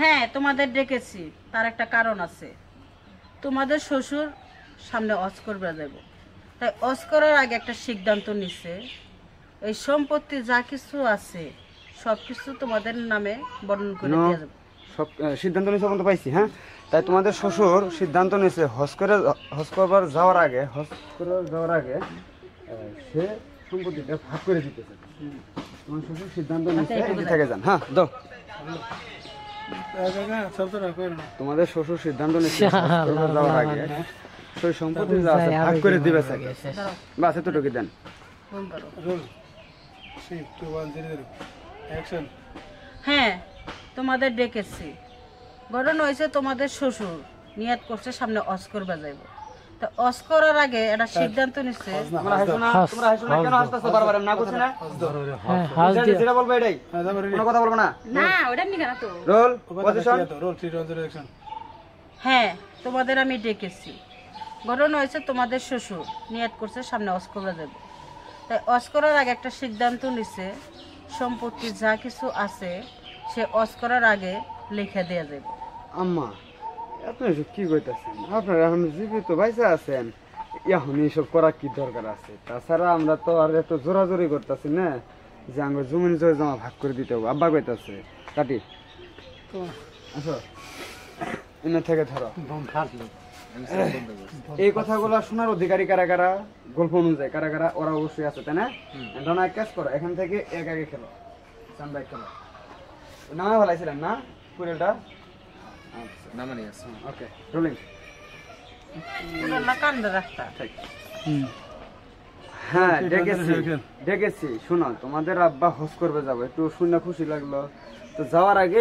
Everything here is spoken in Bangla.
হ্যাঁ তোমাদের ডেকেছি তার একটা কারণ আছে তোমাদের শ্বশুর সামনে অস্কর করবে তাই অস আগে একটা সিদ্ধান্ত নিছে এই সম্পত্তি যা কিছু আছে সব কিছু তোমাদের নামে বর্ণন করে দিয়ে যাবে সব সিদ্ধান্ত নিয়েছে পর্যন্ত পাইছি হ্যাঁ তাই তোমাদের শ্বশুর সিদ্ধান্ত নিয়েছে হজ করে হজ করবার যাওয়ার আগে হজ করে যাওয়ার আগে সে সম্পত্তিটা ভাগ করে তোমার শ্বশুর সিদ্ধান্ত থেকে আচ্ছা, যান হ্যাঁ দাও হ্যাঁ, তোমাদের শ্বশুর সিদ্ধান্ত নিচ্ছে হ্যাঁ, সেই হ্যাঁ, সম্পত্তি যা আছে ভাগ করে দিবে স্যার বাস এতটুকু দেন হ্যাঁ তোমাদের ডেকেছি গরণ হয়েছে তোমাদের শ্বশুর নিয়াত করছে সামনে অস্কর বাজাইব করার আগে হ্যাঁ। সিদ্ধান্ত নিচ্ছে না না হ্যাঁ তোমাদের আমি ডেকেছি ঘটনা হয়েছে তোমাদের শ্বশুর নিয়াত করছে সামনে অস্করা করা যাবে তাই অস করার আগে একটা সিদ্ধান্ত নিছে সম্পত্তি যা কিছু আছে সে অস করার আগে লিখে দেওয়া যাবে আম্মা আপনি এসব কি কইতেছেন আপনার এখন জীবিত বাইসা আছেন এখন এইসব করা কি দরকার আছে তাছাড়া আমরা তো আর এত জোরাজোরি করতেছি না যে আমরা জমিন জয় জমা ভাগ করে দিতে হবে আব্বা কইতাছে কাটি আচ্ছা এনে থেকে ধরো এই কথাগুলো শোনার অধিকারী কারা কারা গল্প অনুযায়ী কারা কারা ওরা অবশ্যই আছে তাই না ডোনা এক কাজ করো এখান থেকে এক আগে খেলো সানবাইক খেলো নামে ভালাইছিলেন না কুড়েলটা হ্যাঁ দেখেছি দেখেছি শোনো তোমাদের আব্বা হস করবে যাবো একটু শুনে খুশি লাগলো তো যাওয়ার আগে